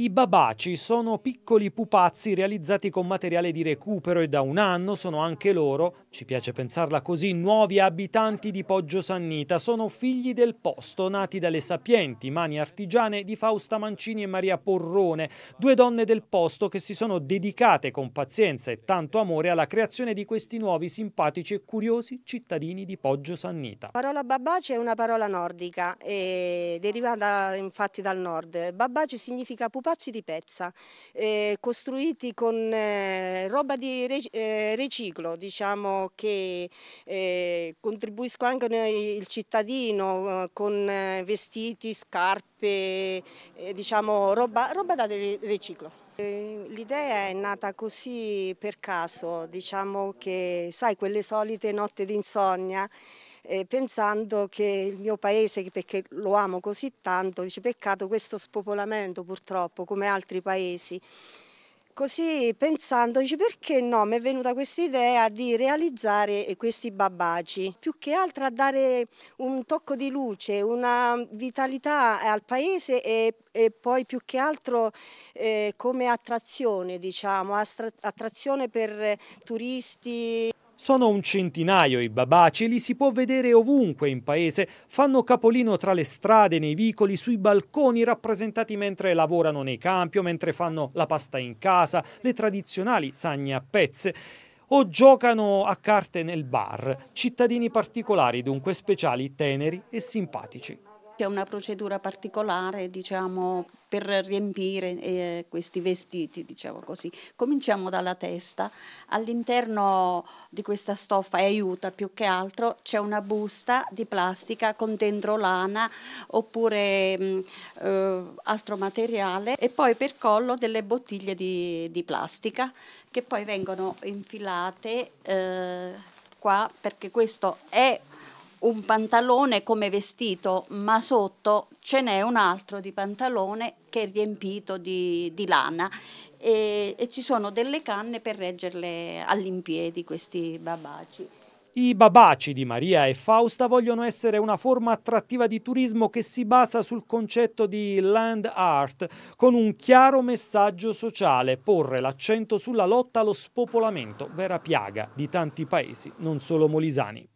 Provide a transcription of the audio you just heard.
I babaci sono piccoli pupazzi realizzati con materiale di recupero e da un anno sono anche loro, ci piace pensarla così, nuovi abitanti di Poggio Sannita. Sono figli del posto, nati dalle sapienti mani artigiane di Fausta Mancini e Maria Porrone, due donne del posto che si sono dedicate con pazienza e tanto amore alla creazione di questi nuovi simpatici e curiosi cittadini di Poggio Sannita. La parola babaci è una parola nordica, e derivata infatti dal nord. Babaci significa significa pupazzi di pezza, eh, costruiti con eh, roba di re, eh, riciclo, diciamo che eh, contribuiscono anche il cittadino eh, con vestiti, scarpe, diciamo roba, roba da riciclo. L'idea è nata così per caso, diciamo che sai quelle solite notte d'insonnia eh, pensando che il mio paese, perché lo amo così tanto, dice peccato questo spopolamento purtroppo come altri paesi. Così pensando, dice perché no, mi è venuta questa idea di realizzare eh, questi babbaci, più che altro a dare un tocco di luce, una vitalità al paese e, e poi più che altro eh, come attrazione, diciamo, attrazione per turisti. Sono un centinaio i babaci e li si può vedere ovunque in paese. Fanno capolino tra le strade, nei vicoli, sui balconi rappresentati mentre lavorano nei campi o mentre fanno la pasta in casa, le tradizionali sagne a pezze o giocano a carte nel bar, cittadini particolari dunque speciali, teneri e simpatici. C'è una procedura particolare diciamo, per riempire eh, questi vestiti, diciamo così. Cominciamo dalla testa. All'interno di questa stoffa e aiuta più che altro c'è una busta di plastica con dentro lana oppure mh, mm, eh, altro materiale e poi per collo delle bottiglie di, di plastica che poi vengono infilate eh, qua perché questo è un pantalone come vestito, ma sotto ce n'è un altro di pantalone che è riempito di, di lana e, e, ci sono delle canne per reggerle all'impiedi questi babaci. I babaci di Maria e Fausta vogliono essere una forma attrattiva di turismo che si basa sul concetto di land art, con un chiaro messaggio sociale, porre l'accento sulla lotta allo spopolamento, vera piaga di tanti paesi, non solo molisani.